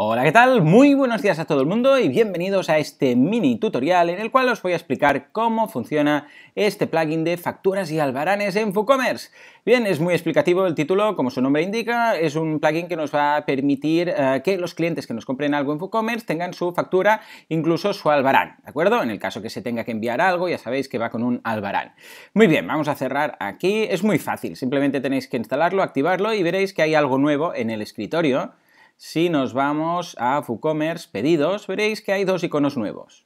Hola, ¿qué tal? Muy buenos días a todo el mundo y bienvenidos a este mini tutorial en el cual os voy a explicar cómo funciona este plugin de facturas y albaranes en WooCommerce. Bien, es muy explicativo el título, como su nombre indica, es un plugin que nos va a permitir eh, que los clientes que nos compren algo en WooCommerce tengan su factura, incluso su albarán, ¿de acuerdo? En el caso que se tenga que enviar algo, ya sabéis que va con un albarán. Muy bien, vamos a cerrar aquí, es muy fácil, simplemente tenéis que instalarlo, activarlo y veréis que hay algo nuevo en el escritorio si nos vamos a WooCommerce, pedidos, veréis que hay dos iconos nuevos.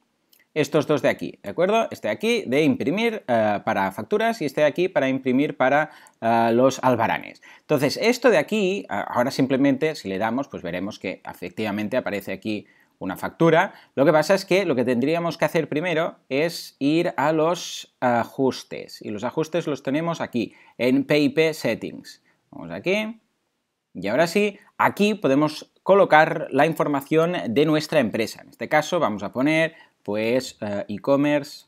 Estos dos de aquí, ¿de acuerdo? Este de aquí de imprimir eh, para facturas y este de aquí para imprimir para eh, los albaranes. Entonces, esto de aquí, ahora simplemente si le damos, pues veremos que efectivamente aparece aquí una factura. Lo que pasa es que lo que tendríamos que hacer primero es ir a los ajustes. Y los ajustes los tenemos aquí, en PIP Settings. Vamos aquí y ahora sí, aquí podemos colocar la información de nuestra empresa. En este caso vamos a poner pues eh, e-commerce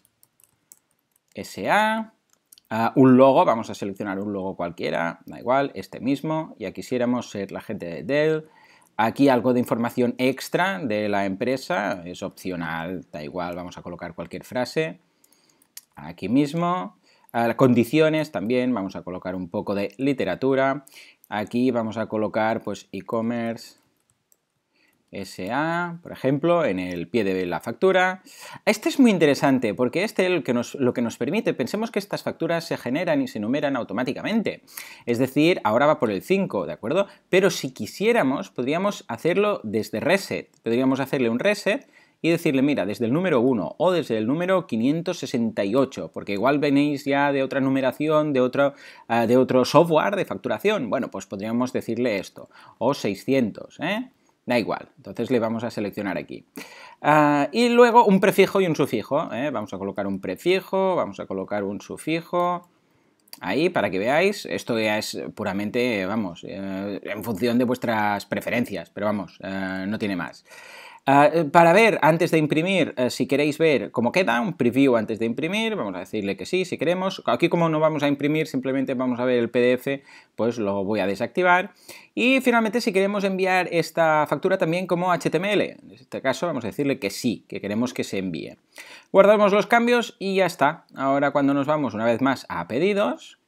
SA, ah, un logo, vamos a seleccionar un logo cualquiera, da igual, este mismo, ya quisiéramos ser la gente de Dell. Aquí algo de información extra de la empresa, es opcional, da igual, vamos a colocar cualquier frase. Aquí mismo, condiciones también vamos a colocar un poco de literatura. Aquí vamos a colocar pues e-commerce SA, por ejemplo, en el pie de la factura. Este es muy interesante porque este es lo que, nos, lo que nos permite, pensemos que estas facturas se generan y se enumeran automáticamente. Es decir, ahora va por el 5, ¿de acuerdo? Pero si quisiéramos, podríamos hacerlo desde reset. Podríamos hacerle un reset y decirle, mira, desde el número 1 o desde el número 568, porque igual venéis ya de otra numeración, de otro, ah, de otro software de facturación. Bueno, pues podríamos decirle esto, o 600, ¿eh? Da igual, entonces le vamos a seleccionar aquí. Ah, y luego un prefijo y un sufijo. ¿eh? Vamos a colocar un prefijo, vamos a colocar un sufijo. Ahí, para que veáis, esto ya es puramente, vamos, eh, en función de vuestras preferencias, pero vamos, eh, no tiene más. Ah, eh, para ver, antes de imprimir, eh, si queréis ver cómo queda, un preview antes de imprimir, vamos a decirle que sí, si queremos. Aquí como no vamos a imprimir, simplemente vamos a ver el PDF, pues lo voy a desactivar. Y finalmente, si queremos enviar esta factura también como HTML, en este caso vamos a decirle que sí, que queremos que se envíe. Guardamos los cambios y ya está. Ahora cuando nos vamos una vez más a pedidos,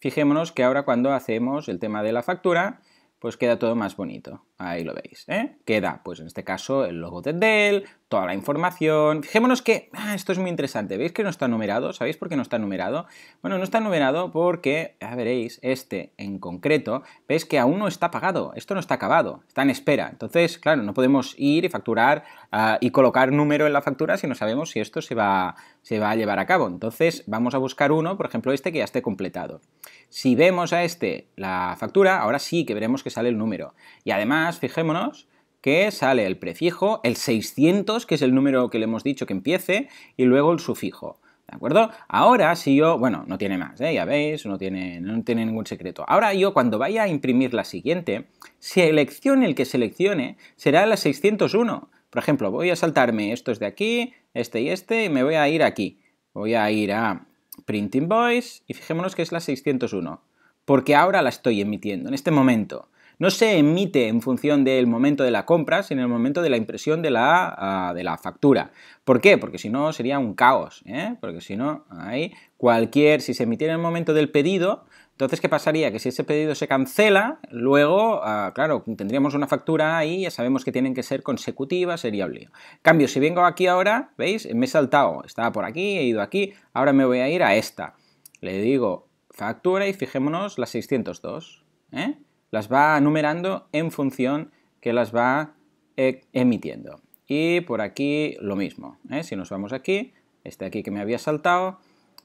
fijémonos que ahora cuando hacemos el tema de la factura, pues queda todo más bonito. Ahí lo veis, ¿eh? Queda, pues en este caso, el logo de Dell, toda la información. Fijémonos que, ah, esto es muy interesante, ¿veis que no está numerado? ¿Sabéis por qué no está numerado? Bueno, no está numerado porque, ya veréis, este en concreto, veis que aún no está pagado, esto no está acabado, está en espera. Entonces, claro, no podemos ir y facturar ah, y colocar número en la factura si no sabemos si esto se va, se va a llevar a cabo. Entonces, vamos a buscar uno, por ejemplo, este que ya esté completado. Si vemos a este la factura, ahora sí que veremos que sale el número. Y además, fijémonos, que sale el prefijo, el 600, que es el número que le hemos dicho que empiece, y luego el sufijo. ¿De acuerdo? Ahora, si yo, bueno, no tiene más, ¿eh? ya veis, no tiene, no tiene ningún secreto. Ahora yo, cuando vaya a imprimir la siguiente, seleccione el que seleccione, será la 601. Por ejemplo, voy a saltarme estos de aquí, este y este, y me voy a ir aquí. Voy a ir a Printing Voice, y fijémonos que es la 601, porque ahora la estoy emitiendo, en este momento no se emite en función del momento de la compra, sino en el momento de la impresión de la, ah, factura. ¿Por qué? Porque si no sería un caos, ¿eh? porque si no, hay cualquier, si se emitiera en el momento del pedido, entonces, ¿qué pasaría? Que si ese pedido se cancela, luego, ah, claro, tendríamos una factura ahí, ya sabemos que tienen que ser consecutivas, sería un lío. Cambio, si vengo aquí ahora, ¿veis? Me he saltado, estaba por aquí, he ido aquí, ahora me voy a ir a esta. Le digo factura y fijémonos la 602, ¿eh? las va numerando en función que las va eh, emitiendo. Y por aquí lo mismo. ¿eh? Si nos vamos aquí, este aquí que me había saltado,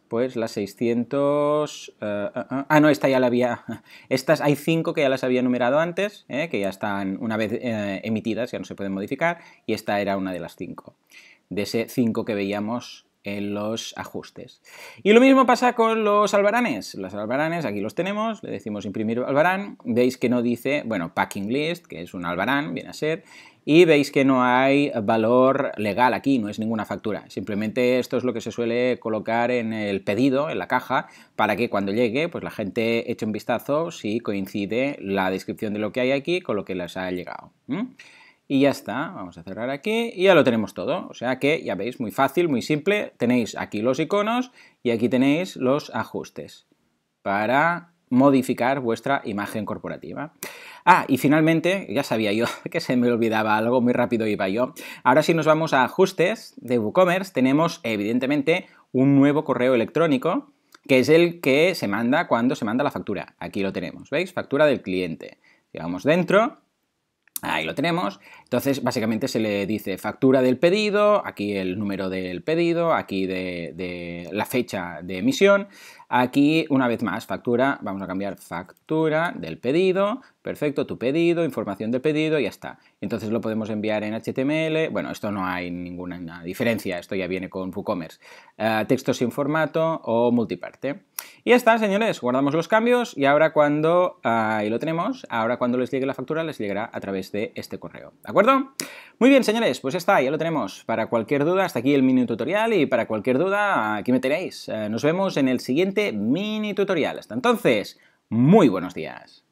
pues las 600... Eh, ah, no, esta ya la había... Estas hay 5 que ya las había numerado antes, que ya están una vez emitidas, ya no se pueden modificar, y esta era una de las 5. De ese 5 que veíamos en los ajustes. Y lo mismo pasa con los albaranes. Los albaranes, aquí los tenemos, le decimos imprimir albarán, veis que no dice, bueno, packing list, que es un albarán, viene a ser, y veis que no hay valor legal aquí, no es ninguna factura. Simplemente esto es lo que se suele colocar en el pedido, en la caja, para que cuando llegue, pues la gente eche un vistazo si coincide la descripción de lo que hay aquí con lo que les ha llegado y ya está. Vamos a cerrar aquí y ya lo tenemos todo. O sea que ya veis, muy fácil, muy simple. Tenéis aquí los iconos y aquí tenéis los ajustes para modificar vuestra imagen corporativa. Ah, y finalmente, ya sabía yo que se me olvidaba algo, muy rápido iba yo. Ahora si nos vamos a ajustes de WooCommerce, tenemos evidentemente un nuevo correo electrónico que es el que se manda cuando se manda la factura. Aquí lo tenemos, ¿veis? Factura del cliente. Llegamos dentro Ahí lo tenemos. Entonces, básicamente se le dice factura del pedido, aquí el número del pedido, aquí de, la fecha de emisión, Aquí, una vez más, factura, vamos a cambiar factura del pedido, perfecto, tu pedido, información del pedido, y ya está. Entonces lo podemos enviar en HTML, bueno, esto no hay ninguna diferencia, esto ya viene con WooCommerce. Eh, texto sin formato o multiparte. Y ya está, señores, guardamos los cambios y ahora cuando, eh, lo tenemos, ahora cuando les llegue la factura les llegará a través de este correo, ¿de acuerdo? Muy bien, señores, pues ya está, ya lo tenemos. Para cualquier duda, hasta aquí el mini tutorial y para cualquier duda, aquí me tenéis. Eh, nos vemos en el siguiente este mini tutorial. Hasta entonces, muy buenos días.